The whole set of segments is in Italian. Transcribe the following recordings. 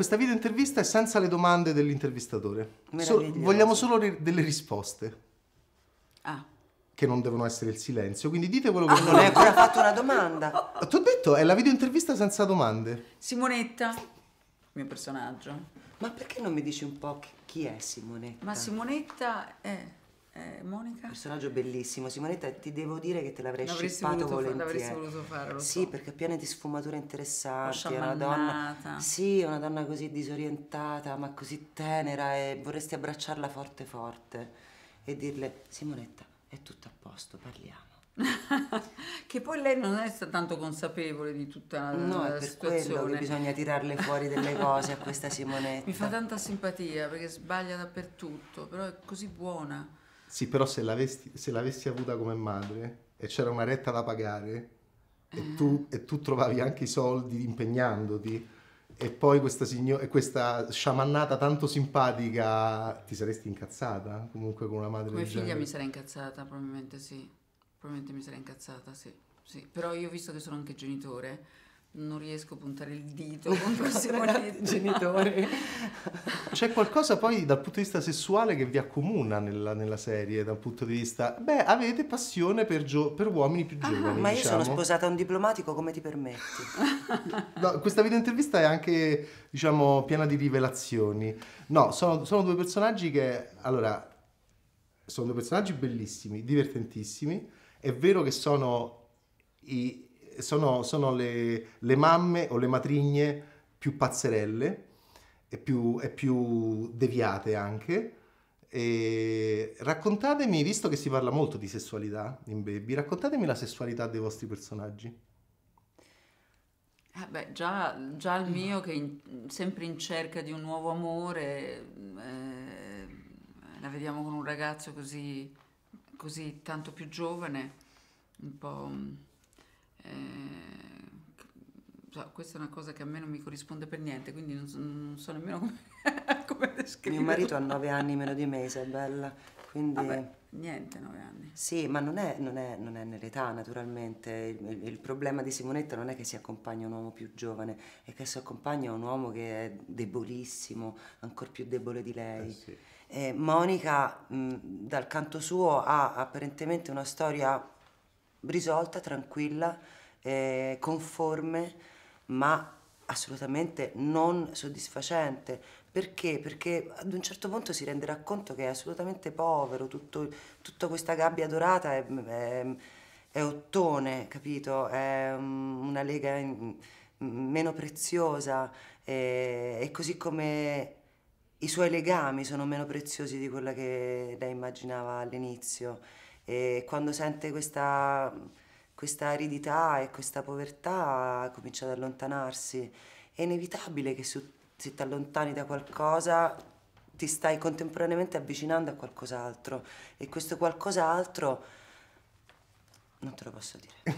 questa video intervista è senza le domande dell'intervistatore. So, vogliamo solo ri- delle risposte. Ah. Che non devono essere il silenzio, quindi dite quello che ah, non hai ancora fatto una domanda. Ti ho detto, è la video intervista senza domande. Simonetta, mio personaggio. Ma perché non mi dici un po' chi è Simonetta? Ma Simonetta è eh, Monica. Personaggio bellissimo, Simonetta, ti devo dire che te l'avrei scippato volentieri. L'avresti voluto fare, lo Sì, so. perché è piena di sfumature interessanti, è una donna Sì, è una donna così disorientata, ma così tenera e vorresti abbracciarla forte forte e dirle "Simonetta, è tutto a posto, parliamo". che poi lei non è tanto consapevole di tutta la, la situazione. No, è per quello che bisogna tirarle fuori delle cose a questa Simonetta. Mi fa tanta simpatia perché sbaglia dappertutto, però è così buona sì, però se l'avessi, se l'avessi avuta come madre e c'era una retta da pagare e tu, eh. e tu trovavi anche i soldi impegnandoti e poi questa, signor- questa sciamannata tanto simpatica ti saresti incazzata comunque con una madre come figlia genere. mi sarei incazzata probabilmente sì probabilmente mi sarei incazzata sì, sì. però io visto che sono anche genitore non riesco a puntare il dito contro il genitore. C'è qualcosa poi dal punto di vista sessuale che vi accomuna nella, nella serie, dal punto di vista... Beh, avete passione per, gio- per uomini più ah, giovani. Ah, ma io diciamo. sono sposata a un diplomatico, come ti permetti? no, questa intervista è anche, diciamo, piena di rivelazioni. No, sono, sono due personaggi che... Allora, sono due personaggi bellissimi, divertentissimi. È vero che sono i sono, sono le, le, mamme o le matrigne più pazzerelle e più, e più deviate anche. E raccontatemi, visto che si parla molto di sessualità in Baby, raccontatemi la sessualità dei vostri personaggi. Eh beh, già, già, il mio che in, sempre in cerca di un nuovo amore, eh, la vediamo con un ragazzo così, così tanto più giovane, un po' Eh, questa è una cosa che a me non mi corrisponde per niente, quindi non so, non so nemmeno come, come descrivere. Mio marito ha nove anni meno di me, Isabella, quindi... Vabbè, niente, nove anni. Sì, ma non è, non è, non è nell'età, naturalmente. Il, il, problema di Simonetta non è che si accompagna un uomo più giovane, è che si accompagna un uomo che è debolissimo, ancora più debole di lei. Eh sì. Eh, Monica, mh, dal canto suo, ha apparentemente una storia risolta, tranquilla, eh, conforme, ma assolutamente non soddisfacente. Perché? Perché ad un certo punto si renderà conto che è assolutamente povero, tutto, tutta questa gabbia dorata è, è, è ottone, capito? È mm, una lega in, mm, meno preziosa e, e così come i suoi legami sono meno preziosi di quella che lei immaginava all'inizio. E quando sente questa, questa aridità e questa povertà comincia ad allontanarsi. È inevitabile che su, se ti allontani da qualcosa ti stai contemporaneamente avvicinando a qualcos'altro e questo qualcos'altro non te lo posso dire.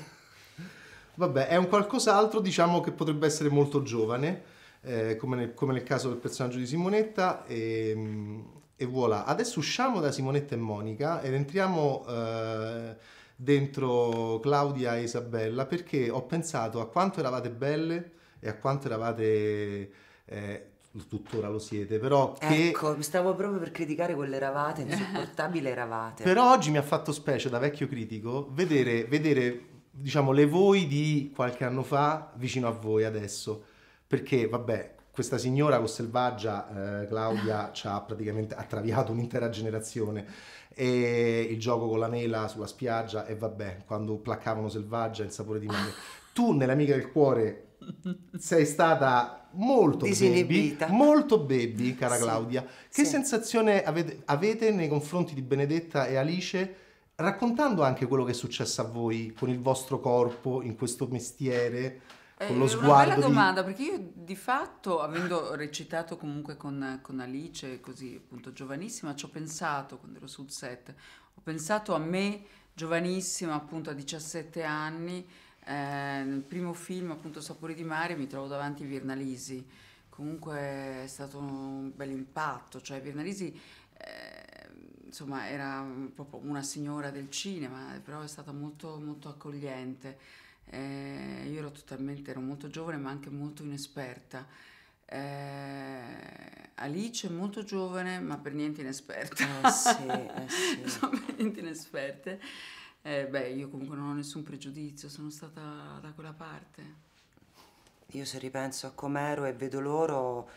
Vabbè, è un qualcos'altro diciamo che potrebbe essere molto giovane, eh, come, nel, come, nel, caso del personaggio di Simonetta. E, ehm, e voilà. Adesso usciamo da Simonetta e Monica ed entriamo eh, dentro Claudia e Isabella perché ho pensato a quanto eravate belle e a quanto eravate... Eh, tuttora lo siete, però Ecco, mi stavo proprio per criticare eravate, insopportabile eravate. però oggi mi ha fatto specie, da vecchio critico, vedere, vedere, diciamo, le voi di qualche anno fa vicino a voi adesso. Perché, vabbè, questa signora Cosselvaggia, eh, Claudia, ci ha praticamente attraviato un'intera generazione. E il gioco con la mela sulla spiaggia e vabbè, quando placcavano Selvaggia il sapore di mele. Tu, nell'amica del cuore, sei stata molto baby, molto baby, cara sì, Claudia. Che sì. sensazione avete, avete nei confronti di Benedetta e Alice? Raccontando anche quello che è successo a voi con il vostro corpo in questo mestiere. Eh, con lo sguardo. È una bella di... domanda, perché io di fatto, avendo recitato comunque con, con, Alice, così appunto giovanissima, ci ho pensato quando ero sul set, ho pensato a me giovanissima, appunto a 17 anni, eh, nel primo film, appunto Sapori di mare, mi trovo davanti a Virnalisi. Comunque è stato un bel impatto, cioè Virnalisi eh, insomma era proprio una signora del cinema, però è stata molto, molto accogliente eh, io ero totalmente, ero molto giovane ma anche molto inesperta. Eh, Alice è molto giovane ma per niente inesperta. Eh sì, eh sì. sono per niente inesperte. Eh, beh, io comunque non ho nessun pregiudizio, sono stata da quella parte. Io se ripenso a com'ero e vedo loro,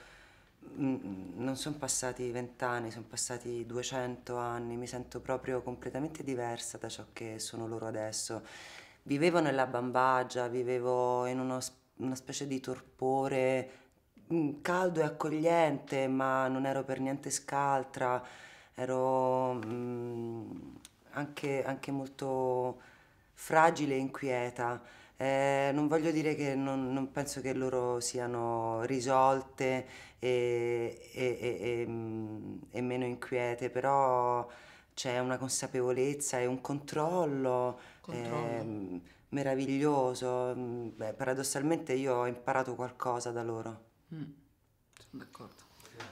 mh, mm, mm, non sono passati vent'anni, sono passati 200 anni, mi sento proprio completamente diversa da ciò che sono loro adesso vivevo nella bambagia, vivevo in uno, una specie di torpore mm, caldo e accogliente, ma non ero per niente scaltra, ero mh, mm, anche, anche, molto fragile e inquieta. Eh, non voglio dire che non, non, penso che loro siano risolte e, e, e, e mh, mm, meno inquiete, però c'è una consapevolezza e un controllo, controllo. Eh, meraviglioso. Beh, paradossalmente io ho imparato qualcosa da loro. Mm. Sono d'accordo.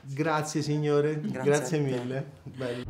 Grazie signore, grazie, grazie mille. Bello.